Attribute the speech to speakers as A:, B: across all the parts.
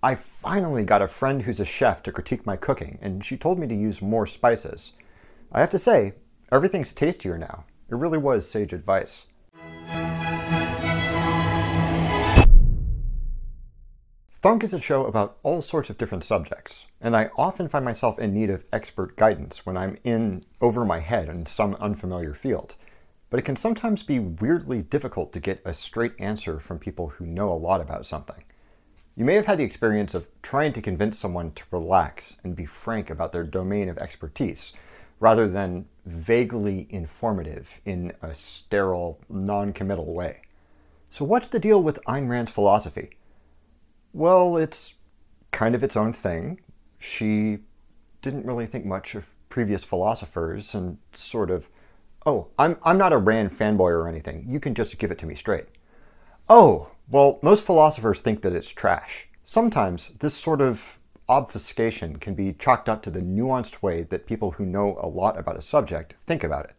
A: I finally got a friend who's a chef to critique my cooking, and she told me to use more spices. I have to say, everything's tastier now. It really was sage advice. Thunk is a show about all sorts of different subjects, and I often find myself in need of expert guidance when I'm in over my head in some unfamiliar field. But it can sometimes be weirdly difficult to get a straight answer from people who know a lot about something. You may have had the experience of trying to convince someone to relax and be frank about their domain of expertise, rather than vaguely informative in a sterile, non committal way. So, what's the deal with Ayn Rand's philosophy? Well, it's kind of its own thing. She didn't really think much of previous philosophers and sort of, oh, I'm, I'm not a Rand fanboy or anything. You can just give it to me straight. Oh, well, most philosophers think that it's trash. Sometimes this sort of obfuscation can be chalked up to the nuanced way that people who know a lot about a subject think about it.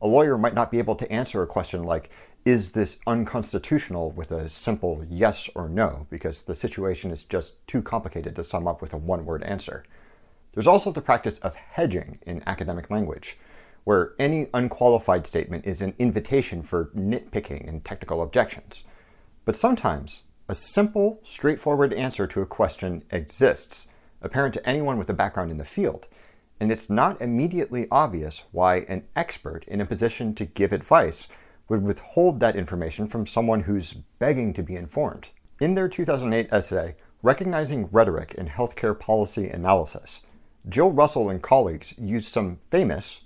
A: A lawyer might not be able to answer a question like, is this unconstitutional with a simple yes or no, because the situation is just too complicated to sum up with a one word answer. There's also the practice of hedging in academic language, where any unqualified statement is an invitation for nitpicking and technical objections. But sometimes, a simple, straightforward answer to a question exists, apparent to anyone with a background in the field, and it's not immediately obvious why an expert in a position to give advice would withhold that information from someone who's begging to be informed. In their 2008 essay, Recognizing Rhetoric in Healthcare Policy Analysis, Jill Russell and colleagues used some famous,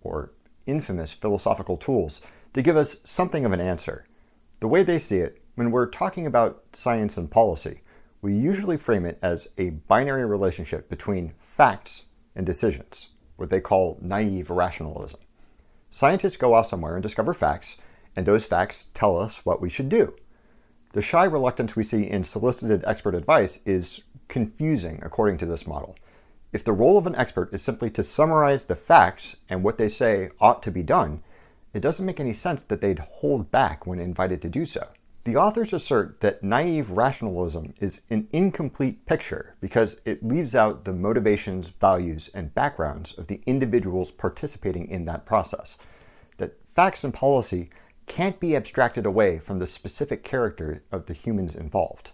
A: or infamous, philosophical tools to give us something of an answer. The way they see it, when we're talking about science and policy, we usually frame it as a binary relationship between facts and decisions, what they call naive rationalism. Scientists go off somewhere and discover facts, and those facts tell us what we should do. The shy reluctance we see in solicited expert advice is confusing according to this model. If the role of an expert is simply to summarize the facts and what they say ought to be done, it doesn't make any sense that they'd hold back when invited to do so. The authors assert that naive rationalism is an incomplete picture because it leaves out the motivations, values, and backgrounds of the individuals participating in that process. That facts and policy can't be abstracted away from the specific character of the humans involved.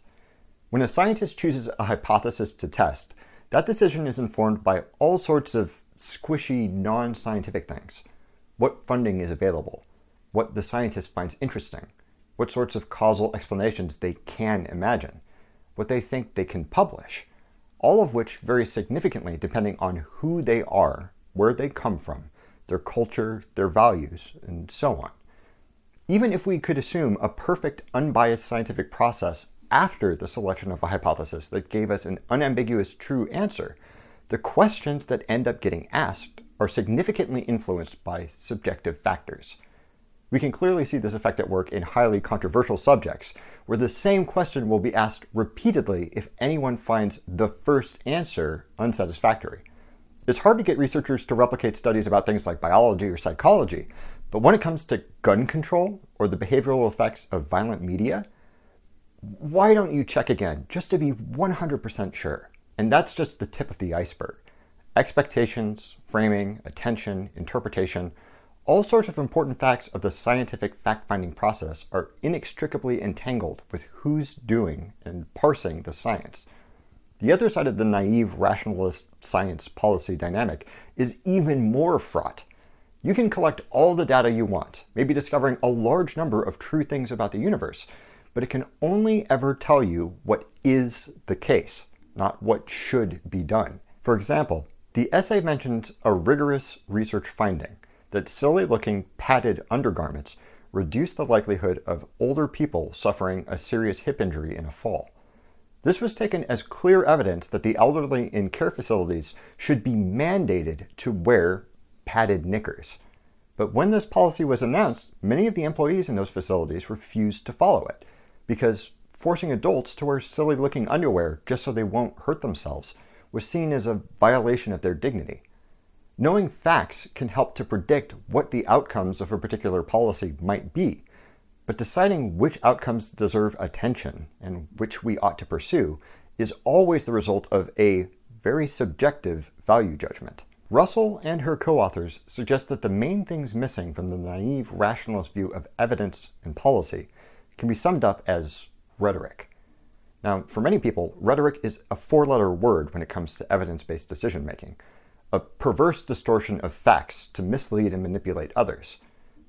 A: When a scientist chooses a hypothesis to test, that decision is informed by all sorts of squishy, non scientific things what funding is available, what the scientist finds interesting, what sorts of causal explanations they can imagine, what they think they can publish, all of which vary significantly depending on who they are, where they come from, their culture, their values, and so on. Even if we could assume a perfect, unbiased scientific process after the selection of a hypothesis that gave us an unambiguous true answer, the questions that end up getting asked are significantly influenced by subjective factors. We can clearly see this effect at work in highly controversial subjects, where the same question will be asked repeatedly if anyone finds the first answer unsatisfactory. It's hard to get researchers to replicate studies about things like biology or psychology, but when it comes to gun control or the behavioral effects of violent media, why don't you check again just to be 100% sure? And that's just the tip of the iceberg expectations, framing, attention, interpretation, all sorts of important facts of the scientific fact finding process are inextricably entangled with who's doing and parsing the science. The other side of the naive rationalist science policy dynamic is even more fraught. You can collect all the data you want, maybe discovering a large number of true things about the universe, but it can only ever tell you what is the case, not what should be done. For example, the essay mentions a rigorous research finding that silly looking padded undergarments reduce the likelihood of older people suffering a serious hip injury in a fall. This was taken as clear evidence that the elderly in care facilities should be mandated to wear padded knickers. But when this policy was announced, many of the employees in those facilities refused to follow it because forcing adults to wear silly looking underwear just so they won't hurt themselves was seen as a violation of their dignity. Knowing facts can help to predict what the outcomes of a particular policy might be, but deciding which outcomes deserve attention and which we ought to pursue is always the result of a very subjective value judgment. Russell and her co authors suggest that the main things missing from the naive rationalist view of evidence and policy can be summed up as rhetoric. Now, for many people, rhetoric is a four letter word when it comes to evidence based decision making, a perverse distortion of facts to mislead and manipulate others.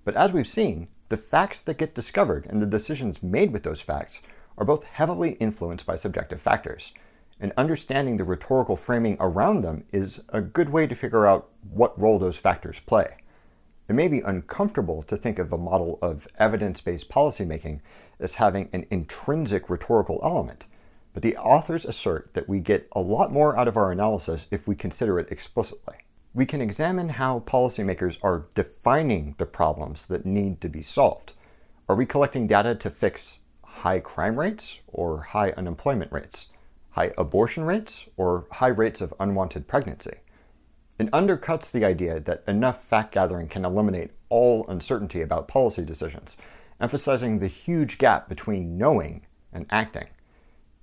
A: But as we've seen, the facts that get discovered and the decisions made with those facts are both heavily influenced by subjective factors. And understanding the rhetorical framing around them is a good way to figure out what role those factors play. It may be uncomfortable to think of a model of evidence based policymaking as having an intrinsic rhetorical element, but the authors assert that we get a lot more out of our analysis if we consider it explicitly. We can examine how policymakers are defining the problems that need to be solved. Are we collecting data to fix high crime rates or high unemployment rates, high abortion rates or high rates of unwanted pregnancy? It undercuts the idea that enough fact gathering can eliminate all uncertainty about policy decisions, emphasizing the huge gap between knowing and acting.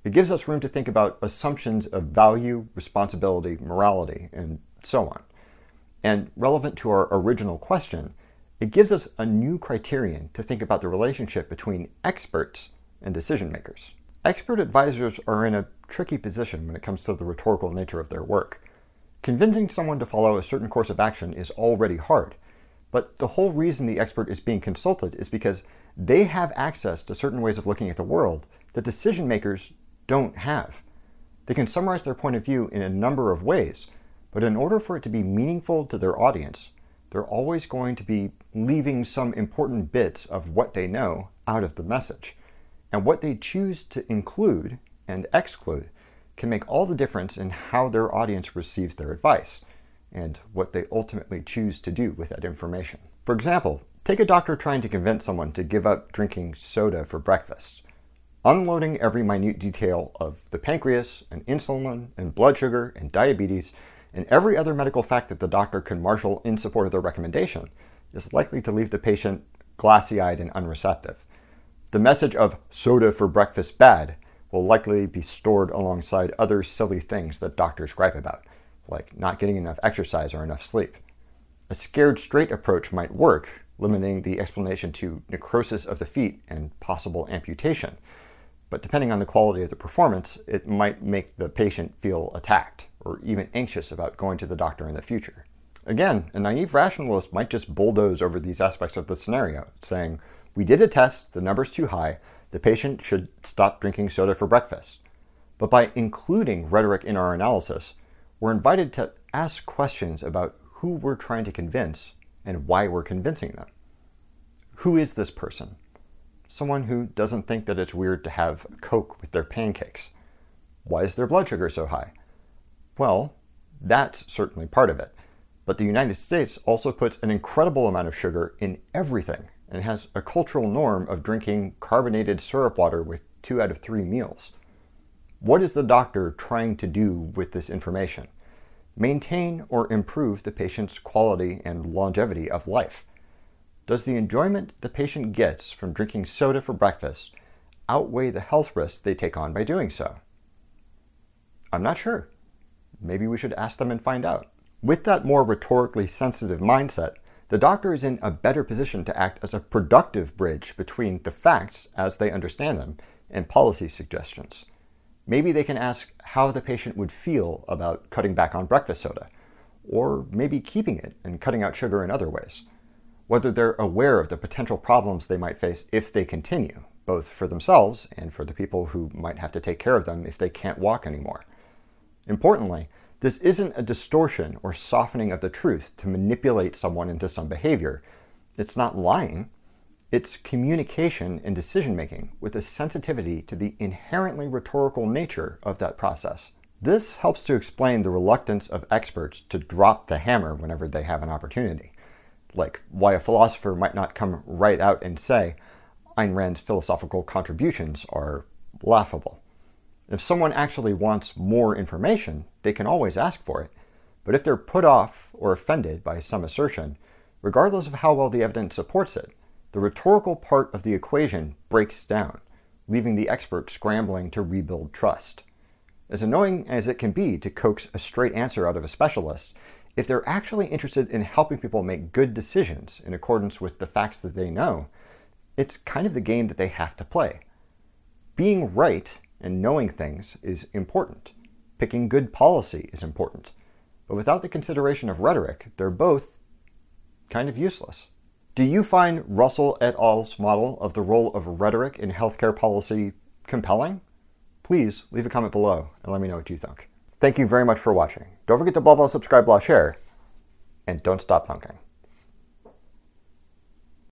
A: It gives us room to think about assumptions of value, responsibility, morality, and so on. And relevant to our original question, it gives us a new criterion to think about the relationship between experts and decision makers. Expert advisors are in a tricky position when it comes to the rhetorical nature of their work. Convincing someone to follow a certain course of action is already hard, but the whole reason the expert is being consulted is because they have access to certain ways of looking at the world that decision makers don't have. They can summarize their point of view in a number of ways, but in order for it to be meaningful to their audience, they're always going to be leaving some important bits of what they know out of the message. And what they choose to include and exclude can make all the difference in how their audience receives their advice and what they ultimately choose to do with that information. For example, take a doctor trying to convince someone to give up drinking soda for breakfast. Unloading every minute detail of the pancreas and insulin and blood sugar and diabetes and every other medical fact that the doctor can marshal in support of their recommendation is likely to leave the patient glassy eyed and unreceptive. The message of soda for breakfast bad will likely be stored alongside other silly things that doctors gripe about, like not getting enough exercise or enough sleep. A scared straight approach might work, limiting the explanation to necrosis of the feet and possible amputation, but depending on the quality of the performance, it might make the patient feel attacked or even anxious about going to the doctor in the future. Again, a naive rationalist might just bulldoze over these aspects of the scenario, saying, We did a test, the number's too high, the patient should stop drinking soda for breakfast. But by including rhetoric in our analysis, we're invited to ask questions about who we're trying to convince and why we're convincing them. Who is this person? Someone who doesn't think that it's weird to have Coke with their pancakes. Why is their blood sugar so high? Well, that's certainly part of it. But the United States also puts an incredible amount of sugar in everything and has a cultural norm of drinking carbonated syrup water with two out of three meals. What is the doctor trying to do with this information? Maintain or improve the patient's quality and longevity of life. Does the enjoyment the patient gets from drinking soda for breakfast outweigh the health risks they take on by doing so? I'm not sure. Maybe we should ask them and find out. With that more rhetorically sensitive mindset, the doctor is in a better position to act as a productive bridge between the facts as they understand them and policy suggestions. Maybe they can ask how the patient would feel about cutting back on breakfast soda, or maybe keeping it and cutting out sugar in other ways. Whether they're aware of the potential problems they might face if they continue, both for themselves and for the people who might have to take care of them if they can't walk anymore. Importantly, this isn't a distortion or softening of the truth to manipulate someone into some behavior. It's not lying. It's communication and decision making with a sensitivity to the inherently rhetorical nature of that process. This helps to explain the reluctance of experts to drop the hammer whenever they have an opportunity. Like why a philosopher might not come right out and say, Ayn Rand's philosophical contributions are laughable. If someone actually wants more information, they can always ask for it. But if they're put off or offended by some assertion, regardless of how well the evidence supports it, the rhetorical part of the equation breaks down, leaving the expert scrambling to rebuild trust. As annoying as it can be to coax a straight answer out of a specialist, if they're actually interested in helping people make good decisions in accordance with the facts that they know, it's kind of the game that they have to play. Being right and knowing things is important. Picking good policy is important. But without the consideration of rhetoric, they're both kind of useless. Do you find Russell et al.'s model of the role of rhetoric in healthcare policy compelling? Please leave a comment below and let me know what you think. Thank you very much for watching. Don't forget to blah blah subscribe, blah share, and don't stop thunking.